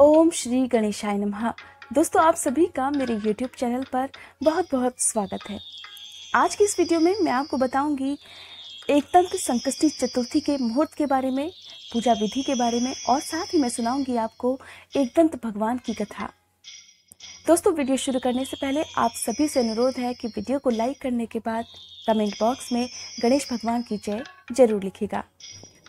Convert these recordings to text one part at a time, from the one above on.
ओम श्री गणेशाय नमः दोस्तों आप सभी का मेरे YouTube चैनल पर बहुत बहुत स्वागत है आज की इस वीडियो में मैं आपको बताऊंगी एकतंत्र संकष्टी चतुर्थी के मुहूर्त के बारे में पूजा विधि के बारे में और साथ ही मैं सुनाऊंगी आपको एकदंत भगवान की कथा दोस्तों वीडियो शुरू करने से पहले आप सभी से अनुरोध है कि वीडियो को लाइक करने के बाद कमेंट बॉक्स में गणेश भगवान की जय जरूर लिखेगा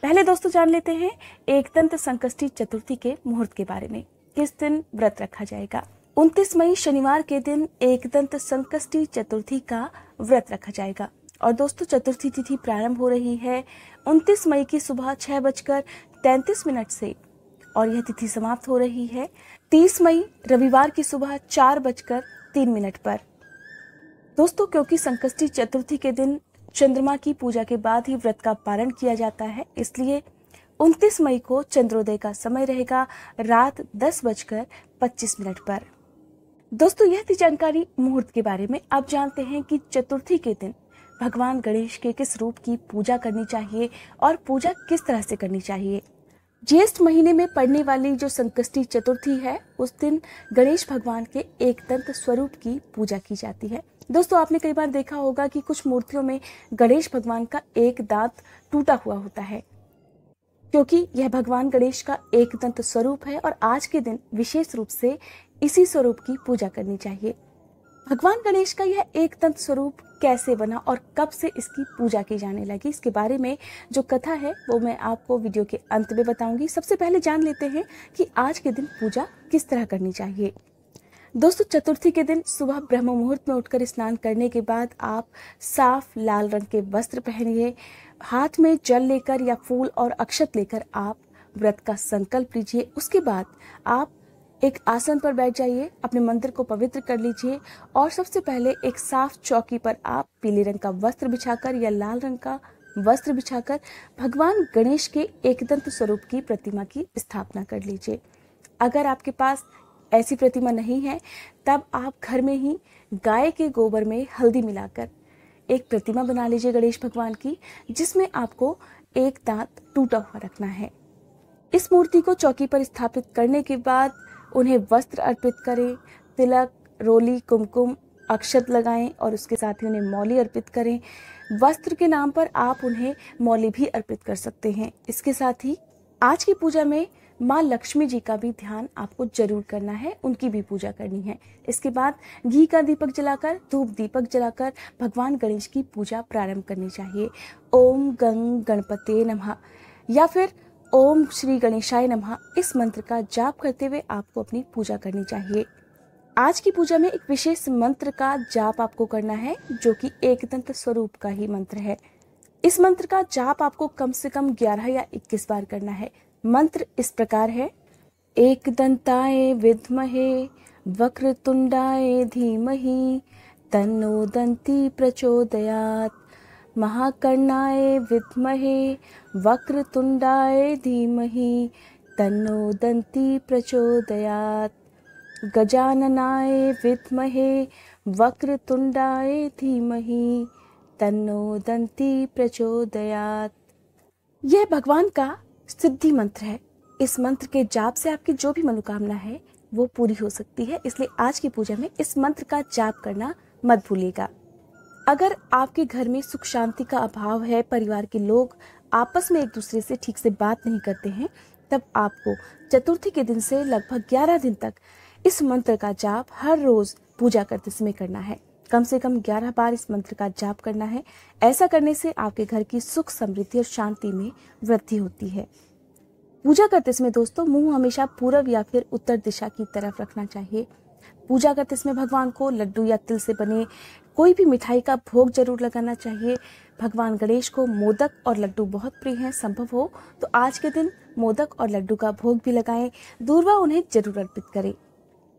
पहले दोस्तों जान लेते हैं एकदंत संकष्टी चतुर्थी के मुहूर्त के बारे में किस दिन व्रत रखा जाएगा 29 मई शनिवार के दिन एकदंत संकष्टी चतुर्थी का व्रत रखा जाएगा और दोस्तों चतुर्थी तिथि प्रारंभ हो रही है 29 मई की सुबह छह बजकर तैंतीस मिनट से और यह तिथि समाप्त हो रही है 30 मई रविवार की सुबह चार बजकर तीन मिनट पर दोस्तों क्योंकि संकष्टी चतुर्थी के दिन चंद्रमा की पूजा के बाद ही व्रत का पालन किया जाता है इसलिए 29 मई को चंद्रोदय का समय रहेगा रात दस बजकर पच्चीस मिनट पर दोस्तों यह थी जानकारी मुहूर्त के बारे में आप जानते हैं कि चतुर्थी के दिन भगवान गणेश के किस रूप की पूजा करनी चाहिए और पूजा किस तरह से करनी चाहिए ज्येष्ठ महीने में पड़ने वाली जो संकष्टी चतुर्थी है उस दिन गणेश भगवान के एक तंत्र स्वरूप की पूजा की जाती है दोस्तों आपने कई बार देखा होगा कि कुछ मूर्तियों में गणेश भगवान का एक दांत टूटा हुआ होता है क्योंकि यह भगवान गणेश का एक दंत स्वरूप है और आज के दिन विशेष रूप से इसी स्वरूप की पूजा करनी चाहिए भगवान गणेश का यह एक दंत स्वरूप कैसे बना और कब से इसकी पूजा की जाने लगी इसके बारे में जो कथा है वो मैं आपको वीडियो के अंत में बताऊंगी सबसे पहले जान लेते हैं कि आज के दिन पूजा किस तरह करनी चाहिए दोस्तों चतुर्थी के दिन सुबह ब्रह्म मुहूर्त में उठकर स्नान करने के बाद आप साफ लाल रंग के वस्त्र पहनिए हाथ में जल लेकर या फूल और अक्षत लेकर आप व्रत का संकल्प लीजिए उसके बाद आप एक आसन पर बैठ जाइए अपने मंदिर को पवित्र कर लीजिए और सबसे पहले एक साफ चौकी पर आप पीले रंग का वस्त्र बिछाकर या लाल रंग का वस्त्र बिछाकर भगवान गणेश के एकदंत स्वरूप की प्रतिमा की स्थापना कर लीजिए अगर आपके पास ऐसी प्रतिमा नहीं है तब आप घर में ही गाय के गोबर में हल्दी मिलाकर एक प्रतिमा बना लीजिए गणेश भगवान की जिसमें आपको एक दांत टूटा हुआ रखना है इस मूर्ति को चौकी पर स्थापित करने के बाद उन्हें वस्त्र अर्पित करें तिलक रोली कुमकुम अक्षत लगाएं और उसके साथ ही उन्हें मौली अर्पित करें वस्त्र के नाम पर आप उन्हें मौली भी अर्पित कर सकते हैं इसके साथ ही आज की पूजा में माँ लक्ष्मी जी का भी ध्यान आपको जरूर करना है उनकी भी पूजा करनी है इसके बाद घी का दीपक जलाकर धूप दीपक जलाकर भगवान गणेश की पूजा प्रारंभ करनी चाहिए ओम गंग गणपते नमः या फिर ओम श्री गणेशाय नमः इस मंत्र का जाप करते हुए आपको अपनी पूजा करनी चाहिए आज की पूजा में एक विशेष मंत्र का जाप आपको करना है जो कि तंत्र स्वरूप का ही मंत्र है इस मंत्र का जाप आपको कम से कम 11 या 21 बार करना है मंत्र इस प्रकार है एक दंताए विद्महे तुंडाए धीमहि तन्नो दंती प्रचोदयात महाकर्णाय विद्महे तुंडाए धीमहि तन्नो दंती प्रचोदयात गजाननाय विद्महे वक्रतुंडाय धीमहि तन्नो दंती प्रचोदयात् यह भगवान का सिद्धि मंत्र है इस मंत्र के जाप से आपकी जो भी मनोकामना है वो पूरी हो सकती है इसलिए आज की पूजा में इस मंत्र का जाप करना मत भूलिएगा अगर आपके घर में सुख शांति का अभाव है परिवार के लोग आपस में एक दूसरे से ठीक से बात नहीं करते हैं तब आपको चतुर्थी के दिन से लगभग 11 दिन तक इस मंत्र का जाप हर रोज पूजा करते समय करना है कम से कम 11 बार इस मंत्र का जाप करना है ऐसा करने से आपके घर की सुख समृद्धि और शांति में वृद्धि होती है पूजा करते समय दोस्तों मुंह हमेशा पूर्व या फिर उत्तर दिशा की तरफ रखना चाहिए पूजा करते समय भगवान को लड्डू या तिल से बने कोई भी मिठाई का भोग जरूर लगाना चाहिए भगवान गणेश को मोदक और लड्डू बहुत प्रिय हैं संभव हो तो आज के दिन मोदक और लड्डू का भोग भी लगाएं दूरवा उन्हें जरूर अर्पित करें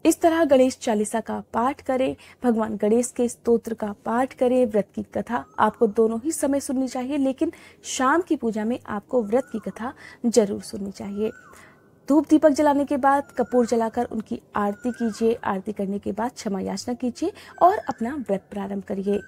इस तरह गणेश चालीसा का पाठ करें भगवान गणेश के स्तोत्र का पाठ करें व्रत की कथा आपको दोनों ही समय सुननी चाहिए लेकिन शाम की पूजा में आपको व्रत की कथा जरूर सुननी चाहिए धूप दीपक जलाने के बाद कपूर जलाकर उनकी आरती कीजिए आरती करने के बाद क्षमा याचना कीजिए और अपना व्रत प्रारंभ करिए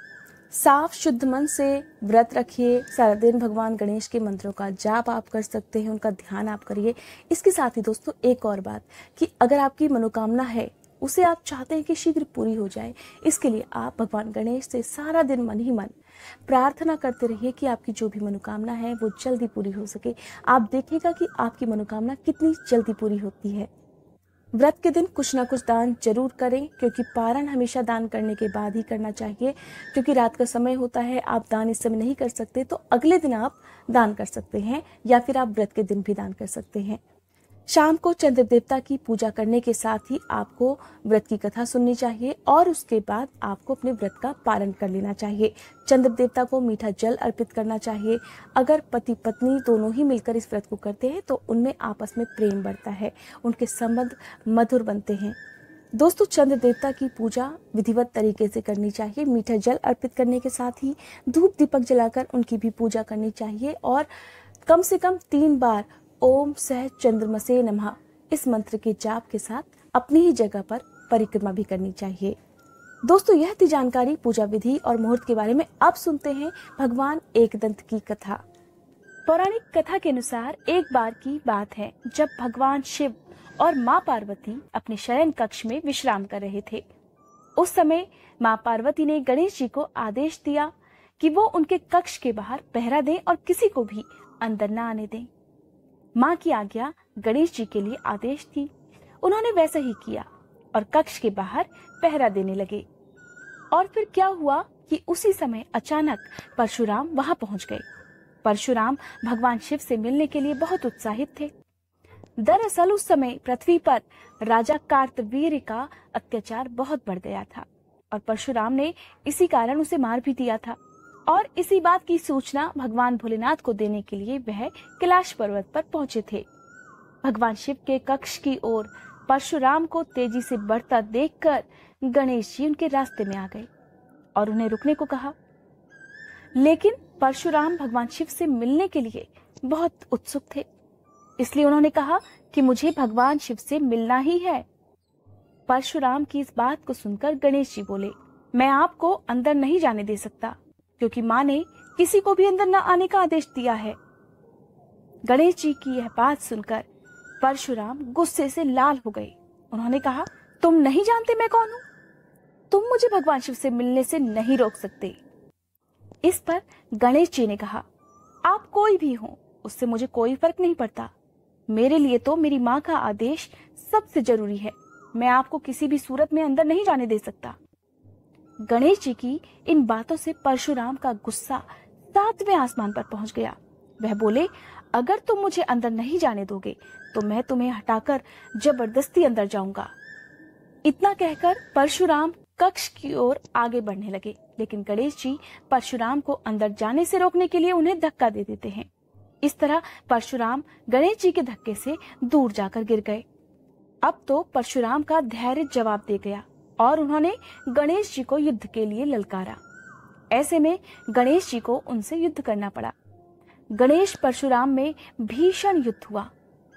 साफ शुद्ध मन से व्रत रखिए सारा दिन भगवान गणेश के मंत्रों का जाप आप कर सकते हैं उनका ध्यान आप करिए इसके साथ ही दोस्तों एक और बात कि अगर आपकी मनोकामना है उसे आप चाहते हैं कि शीघ्र पूरी हो जाए इसके लिए आप भगवान गणेश से सारा दिन मन ही मन प्रार्थना करते रहिए कि आपकी जो भी मनोकामना है वो जल्दी पूरी हो सके आप देखिएगा कि आपकी मनोकामना कितनी जल्दी पूरी होती है व्रत के दिन कुछ ना कुछ दान जरूर करें क्योंकि पारण हमेशा दान करने के बाद ही करना चाहिए क्योंकि रात का समय होता है आप दान इस समय नहीं कर सकते तो अगले दिन आप दान कर सकते हैं या फिर आप व्रत के दिन भी दान कर सकते हैं शाम को चंद्र देवता की पूजा करने के साथ ही आपको व्रत की कथा सुननी चाहिए और उसके बाद आपको अपने व्रत का पालन कर लेना चाहिए चंद्र देवता को मीठा जल अर्पित करना चाहिए अगर पति पत्नी दोनों ही मिलकर इस व्रत को करते हैं तो उनमें आपस में प्रेम बढ़ता है उनके संबंध मधुर बनते हैं दोस्तों चंद्र देवता की पूजा विधिवत तरीके से करनी चाहिए मीठा जल अर्पित करने के साथ ही धूप दीपक जलाकर उनकी भी पूजा करनी चाहिए और कम से कम तीन बार ओम सह चंद्रमसे नमः इस मंत्र के जाप के साथ अपनी ही जगह पर परिक्रमा भी करनी चाहिए दोस्तों यह थी जानकारी पूजा विधि और मुहूर्त के बारे में अब सुनते हैं भगवान एकदंत की कथा पौराणिक कथा के अनुसार एक बार की बात है जब भगवान शिव और माँ पार्वती अपने शयन कक्ष में विश्राम कर रहे थे उस समय माँ पार्वती ने गणेश जी को आदेश दिया कि वो उनके कक्ष के बाहर पहरा दें और किसी को भी अंदर न आने दें माँ की आज्ञा गणेश जी के लिए आदेश थी उन्होंने वैसा ही किया और कक्ष के बाहर पहरा देने लगे और फिर क्या हुआ कि उसी समय अचानक परशुराम वहां पहुंच गए परशुराम भगवान शिव से मिलने के लिए बहुत उत्साहित थे दरअसल उस समय पृथ्वी पर राजा कार्तवीर का अत्याचार बहुत बढ़ गया था और परशुराम ने इसी कारण उसे मार भी दिया था और इसी बात की सूचना भगवान भोलेनाथ को देने के लिए वह कैलाश पर्वत पर पहुंचे थे भगवान शिव के कक्ष की ओर परशुराम को तेजी से बढ़ता देखकर गणेश जी उनके रास्ते में आ गए और उन्हें रुकने को कहा लेकिन परशुराम भगवान शिव से मिलने के लिए बहुत उत्सुक थे इसलिए उन्होंने कहा कि मुझे भगवान शिव से मिलना ही है परशुराम की इस बात को सुनकर गणेश जी बोले मैं आपको अंदर नहीं जाने दे सकता क्योंकि माँ ने किसी को भी अंदर न आने का आदेश दिया है गणेश जी की यह बात सुनकर परशुराम गुस्से से लाल हो गए उन्होंने कहा तुम नहीं जानते मैं कौन हूं तुम मुझे भगवान शिव से मिलने से नहीं रोक सकते इस पर गणेश जी ने कहा आप कोई भी हो उससे मुझे कोई फर्क नहीं पड़ता मेरे लिए तो मेरी माँ का आदेश सबसे जरूरी है मैं आपको किसी भी सूरत में अंदर नहीं जाने दे सकता गणेश जी की इन बातों से परशुराम का गुस्सा सातवें आसमान पर पहुंच गया वह बोले अगर तुम मुझे अंदर नहीं जाने दोगे तो मैं तुम्हें हटाकर जबरदस्ती अंदर जाऊंगा इतना कहकर परशुराम कक्ष की ओर आगे बढ़ने लगे लेकिन गणेश जी परशुराम को अंदर जाने से रोकने के लिए उन्हें धक्का दे देते हैं इस तरह परशुराम गणेश जी के धक्के से दूर जाकर गिर गए अब तो परशुराम का धैर्य जवाब दे गया और उन्होंने गणेश जी को युद्ध के लिए ललकारा ऐसे में गणेश जी को उनसे युद्ध करना पड़ा गणेश परशुराम में भीषण युद्ध हुआ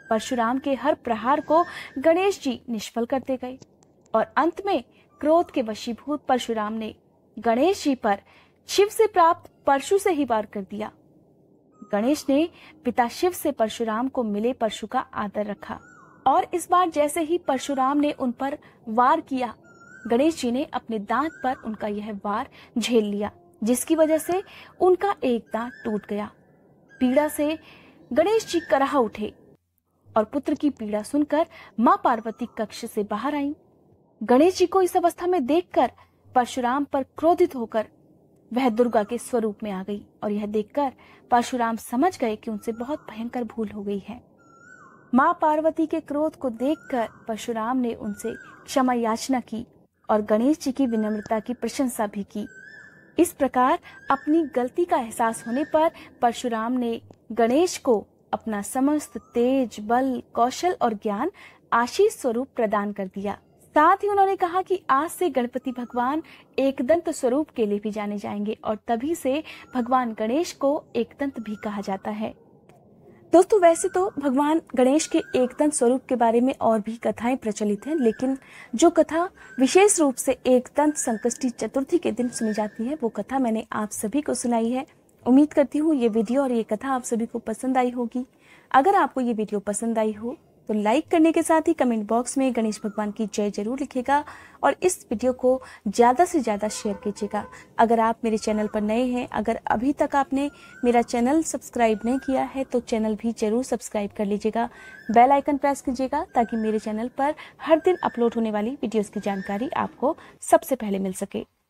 परशुराम के हर प्रहार को गणेश जी निष्फल करते गए और अंत में क्रोध के वशीभूत परशुराम ने गणेश जी पर शिव से प्राप्त परशु से ही वार कर दिया गणेश ने पिता शिव से परशुराम को मिले परशु का आदर रखा और इस बार जैसे ही परशुराम ने उन पर वार किया गणेश जी ने अपने दांत पर उनका यह वार झेल लिया जिसकी वजह से उनका एक दांत टूट गया पीड़ा से गणेश जी कराह उठे और पुत्र की पीड़ा सुनकर माँ पार्वती कक्ष से बाहर आई गणेश जी को इस अवस्था में देखकर परशुराम पर क्रोधित होकर वह दुर्गा के स्वरूप में आ गई और यह देखकर परशुराम समझ गए कि उनसे बहुत भयंकर भूल हो गई है माँ पार्वती के क्रोध को देखकर परशुराम ने उनसे क्षमा याचना की और गणेश जी की विनम्रता की प्रशंसा भी की इस प्रकार अपनी गलती का एहसास होने पर परशुराम ने गणेश को अपना समस्त तेज बल कौशल और ज्ञान आशीष स्वरूप प्रदान कर दिया साथ ही उन्होंने कहा कि आज से गणपति भगवान एकदंत स्वरूप के लिए भी जाने जाएंगे और तभी से भगवान गणेश को एकदंत भी कहा जाता है दोस्तों वैसे तो भगवान गणेश के एकतन स्वरूप के बारे में और भी कथाएं प्रचलित हैं लेकिन जो कथा विशेष रूप से एकतन संकष्टी चतुर्थी के दिन सुनी जाती है वो कथा मैंने आप सभी को सुनाई है उम्मीद करती हूँ ये वीडियो और ये कथा आप सभी को पसंद आई होगी अगर आपको ये वीडियो पसंद आई हो तो लाइक करने के साथ ही कमेंट बॉक्स में गणेश भगवान की जय जरूर लिखेगा और इस वीडियो को ज़्यादा से ज़्यादा शेयर कीजिएगा अगर आप मेरे चैनल पर नए हैं अगर अभी तक आपने मेरा चैनल सब्सक्राइब नहीं किया है तो चैनल भी ज़रूर सब्सक्राइब कर लीजिएगा बेल आइकन प्रेस कीजिएगा ताकि मेरे चैनल पर हर दिन अपलोड होने वाली वीडियोज़ की जानकारी आपको सबसे पहले मिल सके